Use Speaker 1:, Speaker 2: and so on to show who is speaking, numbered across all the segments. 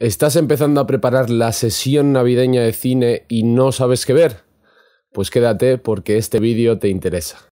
Speaker 1: ¿Estás empezando a preparar la sesión navideña de cine y no sabes qué ver? Pues quédate porque este vídeo te interesa.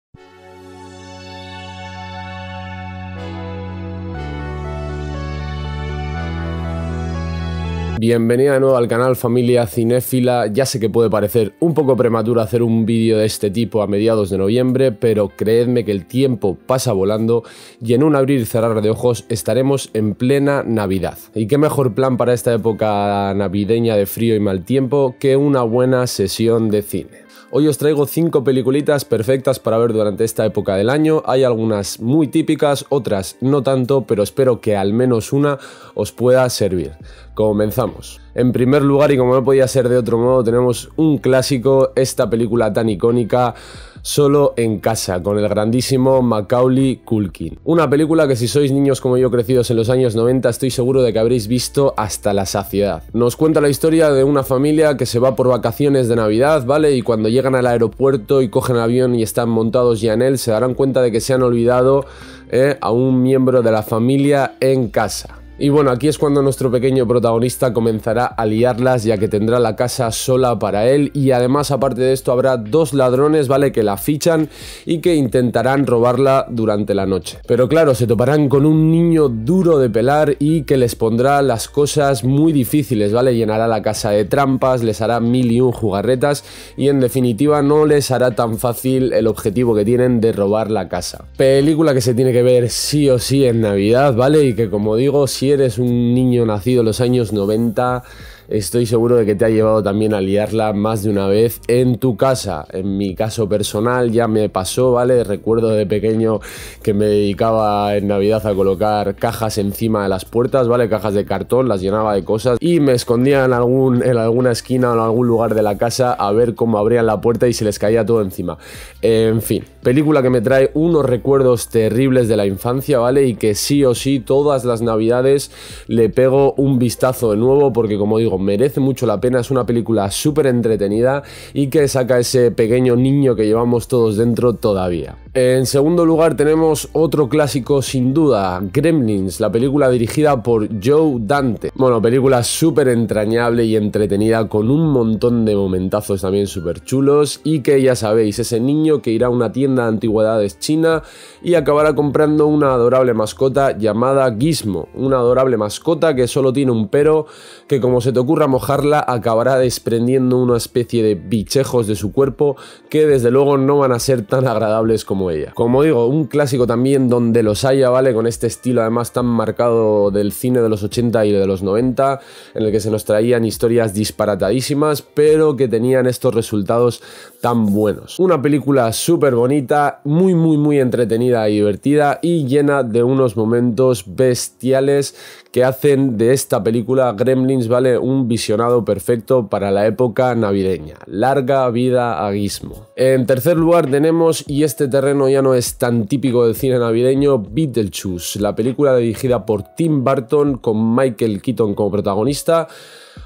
Speaker 1: Bienvenida de nuevo al canal familia cinéfila, ya sé que puede parecer un poco prematuro hacer un vídeo de este tipo a mediados de noviembre, pero creedme que el tiempo pasa volando y en un abrir y cerrar de ojos estaremos en plena Navidad. ¿Y qué mejor plan para esta época navideña de frío y mal tiempo que una buena sesión de cine? Hoy os traigo 5 peliculitas perfectas para ver durante esta época del año. Hay algunas muy típicas, otras no tanto, pero espero que al menos una os pueda servir. Comenzamos. En primer lugar, y como no podía ser de otro modo, tenemos un clásico, esta película tan icónica Solo en casa, con el grandísimo Macaulay Culkin. Una película que si sois niños como yo crecidos en los años 90 estoy seguro de que habréis visto hasta la saciedad. Nos cuenta la historia de una familia que se va por vacaciones de Navidad, ¿vale? Y cuando llegan al aeropuerto y cogen avión y están montados ya en él, se darán cuenta de que se han olvidado eh, a un miembro de la familia en casa. Y bueno, aquí es cuando nuestro pequeño protagonista comenzará a liarlas ya que tendrá la casa sola para él y además aparte de esto habrá dos ladrones, ¿vale? Que la fichan y que intentarán robarla durante la noche. Pero claro, se toparán con un niño duro de pelar y que les pondrá las cosas muy difíciles, ¿vale? Llenará la casa de trampas, les hará mil y un jugarretas y en definitiva no les hará tan fácil el objetivo que tienen de robar la casa. Película que se tiene que ver sí o sí en Navidad, ¿vale? Y que como digo, si eres un niño nacido en los años 90, estoy seguro de que te ha llevado también a liarla más de una vez en tu casa. En mi caso personal ya me pasó, ¿vale? Recuerdo de pequeño que me dedicaba en Navidad a colocar cajas encima de las puertas, ¿vale? Cajas de cartón, las llenaba de cosas y me escondía en, alguna esquina o en algún lugar de la casa a ver cómo abrían la puerta y se les caía todo encima. En fin, película que me trae unos recuerdos terribles de la infancia, ¿vale? Y que sí o sí todas las navidades le pego un vistazo de nuevo porque como digo, merece mucho la pena, es una película súper entretenida y que saca ese pequeño niño que llevamos todos dentro todavía. En segundo lugar tenemos otro clásico sin duda, Gremlins, la película dirigida por Joe Dante. Bueno, película súper entrañable y entretenida con un montón de momentazos también súper chulos y que ya sabéis, ese niño que irá a una tienda de antigüedades china y acabará comprando una adorable mascota llamada Gizmo, una adorable mascota que solo tiene un pero que como se tocó mojarla acabará desprendiendo una especie de bichejos de su cuerpo que desde luego no van a ser tan agradables como ella. Como digo, un clásico también donde los haya, ¿vale? Con este estilo además tan marcado del cine de los 80 y de los 90, en el que se nos traían historias disparatadísimas, pero que tenían estos resultados tan buenos. Una película súper bonita, muy muy muy entretenida y divertida y llena de unos momentos bestiales hacen de esta película Gremlins, ¿vale? Un visionado perfecto para la época navideña. Larga vida a Gizmo. En tercer lugar tenemos, y este terreno ya no es tan típico del cine navideño, Beetlejuice, la película dirigida por Tim Burton con Michael Keaton como protagonista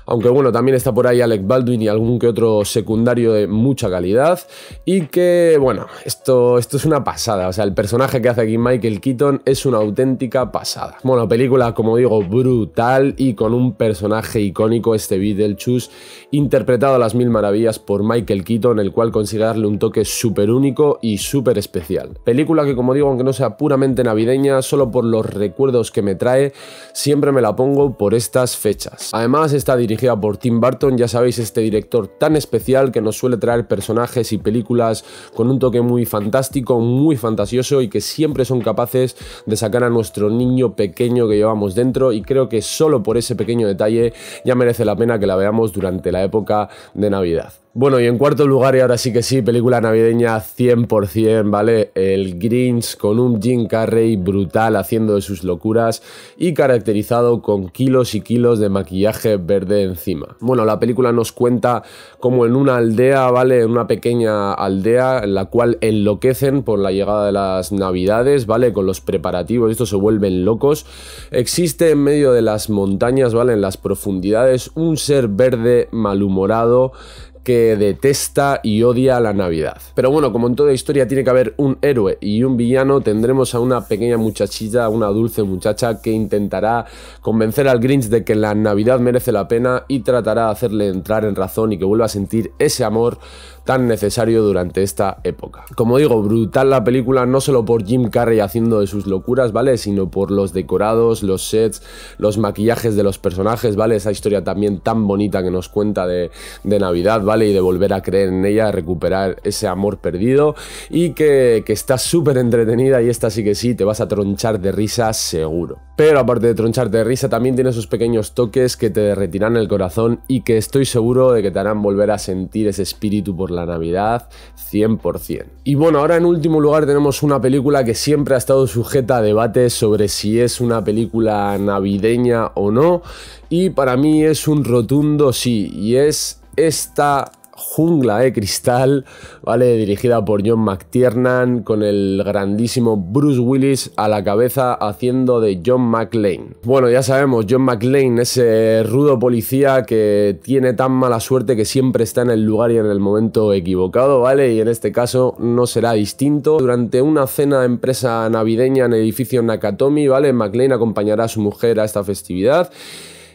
Speaker 1: aunque bueno, también está por ahí Alec Baldwin y algún que otro secundario de mucha calidad. Y que, bueno, esto, esto es una pasada. O sea, el personaje que hace aquí Michael Keaton es una auténtica pasada. Bueno, película, como digo, brutal y con un personaje icónico, este Chus interpretado a las mil maravillas por Michael Keaton, el cual consigue darle un toque súper único y súper especial. Película que, como digo, aunque no sea puramente navideña, solo por los recuerdos que me trae, siempre me la pongo por estas fechas. Además, está dirigida por Tim Burton, ya sabéis, este director tan especial que nos suele traer personajes y películas con un toque muy fantástico, muy fantasioso y que siempre son capaces de sacar a nuestro niño pequeño que llevamos dentro y creo que solo por ese pequeño detalle ya merece la pena que la veamos durante la época de Navidad. Bueno, y en cuarto lugar, y ahora sí que sí, película navideña 100%, ¿vale? El Grinch con un Jim Carrey brutal haciendo de sus locuras y caracterizado con kilos y kilos de maquillaje verde encima. Bueno, la película nos cuenta como en una aldea, ¿vale? En una pequeña aldea en la cual enloquecen por la llegada de las navidades, ¿vale? Con los preparativos, estos se vuelven locos. Existe en medio de las montañas, ¿vale? En las profundidades, un ser verde malhumorado que detesta y odia la Navidad. Pero bueno, como en toda historia tiene que haber un héroe y un villano, tendremos a una pequeña muchachita, una dulce muchacha que intentará convencer al Grinch de que la Navidad merece la pena y tratará de hacerle entrar en razón y que vuelva a sentir ese amor tan necesario durante esta época. Como digo, brutal la película no solo por Jim Carrey haciendo de sus locuras, ¿vale? Sino por los decorados, los sets, los maquillajes de los personajes, ¿vale? Esa historia también tan bonita que nos cuenta de, de Navidad, ¿vale? Y de volver a creer en ella, recuperar ese amor perdido y que, está súper entretenida y esta sí que sí, te vas a tronchar de risa seguro. Pero aparte de troncharte de risa, también tiene esos pequeños toques que te derretirán el corazón y que estoy seguro de que te harán volver a sentir ese espíritu por la Navidad 100%. Y bueno, ahora en último lugar tenemos una película que siempre ha estado sujeta a debate sobre si es una película navideña o no. Y para mí es un rotundo sí, y es esta jungla de cristal, ¿vale? Dirigida por John McTiernan con el grandísimo Bruce Willis a la cabeza haciendo de John McLean. Bueno, ya sabemos, John McLean, ese eh, rudo policía que tiene tan mala suerte que siempre está en el lugar y en el momento equivocado, ¿vale? Y en este caso no será distinto. Durante una cena de empresa navideña en el edificio Nakatomi, ¿vale? McLean acompañará a su mujer a esta festividad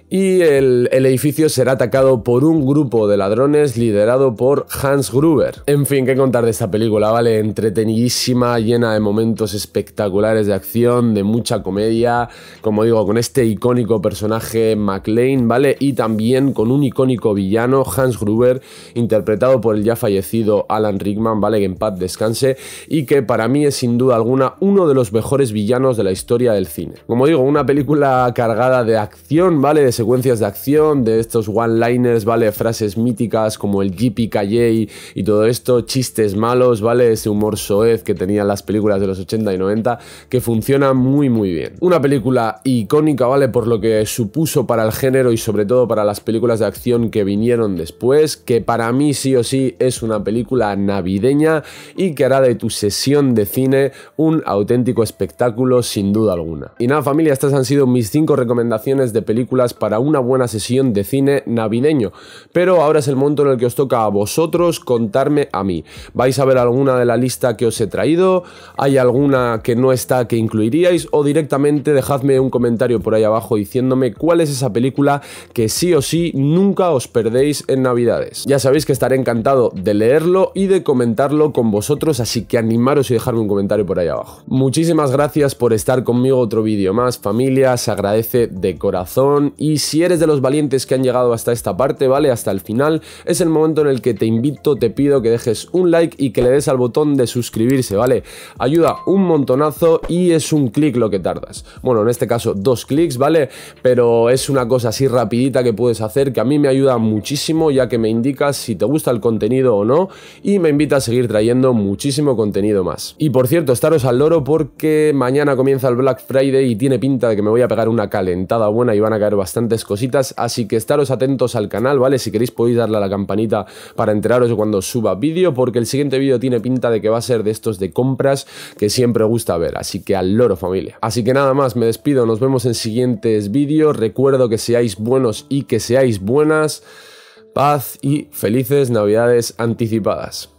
Speaker 1: y el, edificio será atacado por un grupo de ladrones liderado por Hans Gruber. En fin, qué contar de esta película, ¿vale? Entretenidísima, llena de momentos espectaculares de acción, de mucha comedia, como digo, con este icónico personaje McLean, ¿vale? Y también con un icónico villano, Hans Gruber, interpretado por el ya fallecido Alan Rickman, ¿vale? Que en paz descanse y que para mí es sin duda alguna uno de los mejores villanos de la historia del cine. Como digo, una película cargada de acción, ¿vale? secuencias de acción, de estos one-liners, ¿vale? Frases míticas como el calle y todo esto, chistes malos, ¿vale? Ese humor soez que tenían las películas de los 80 y 90 que funciona muy muy bien. Una película icónica, ¿vale? Por lo que supuso para el género y sobre todo para las películas de acción que vinieron después, que para mí sí o sí es una película navideña y que hará de tu sesión de cine un auténtico espectáculo sin duda alguna. Y nada familia, estas han sido mis 5 recomendaciones de películas para para una buena sesión de cine navideño. Pero ahora es el momento en el que os toca a vosotros contarme a mí. ¿Vais a ver alguna de la lista que os he traído? ¿Hay alguna que no está que incluiríais? O directamente dejadme un comentario por ahí abajo diciéndome cuál es esa película que sí o sí nunca os perdéis en Navidades. Ya sabéis que estaré encantado de leerlo y de comentarlo con vosotros, así que animaros y dejarme un comentario por ahí abajo. Muchísimas gracias por estar conmigo otro vídeo más, familia, se agradece de corazón y si eres de los valientes que han llegado hasta esta parte, ¿vale? Hasta el final, es el momento en el que te invito, te pido que dejes un like y que le des al botón de suscribirse, ¿vale? Ayuda un montonazo y es un clic lo que tardas. Bueno, en este caso dos clics, ¿vale? Pero es una cosa así rapidita que puedes hacer que a mí me ayuda muchísimo ya que me indica si te gusta el contenido o no y me invita a seguir trayendo muchísimo contenido más. Y por cierto, estaros al loro porque mañana comienza el Black Friday y tiene pinta de que me voy a pegar una calentada buena y van a caer bastante cositas, así que estaros atentos al canal, ¿vale? Si queréis podéis darle a la campanita para enteraros cuando suba vídeo, porque el siguiente vídeo tiene pinta de que va a ser de estos de compras que siempre gusta ver, así que al loro familia. Así que nada más, me despido, nos vemos en siguientes vídeos, recuerdo que seáis buenos y que seáis buenas, paz y felices navidades anticipadas.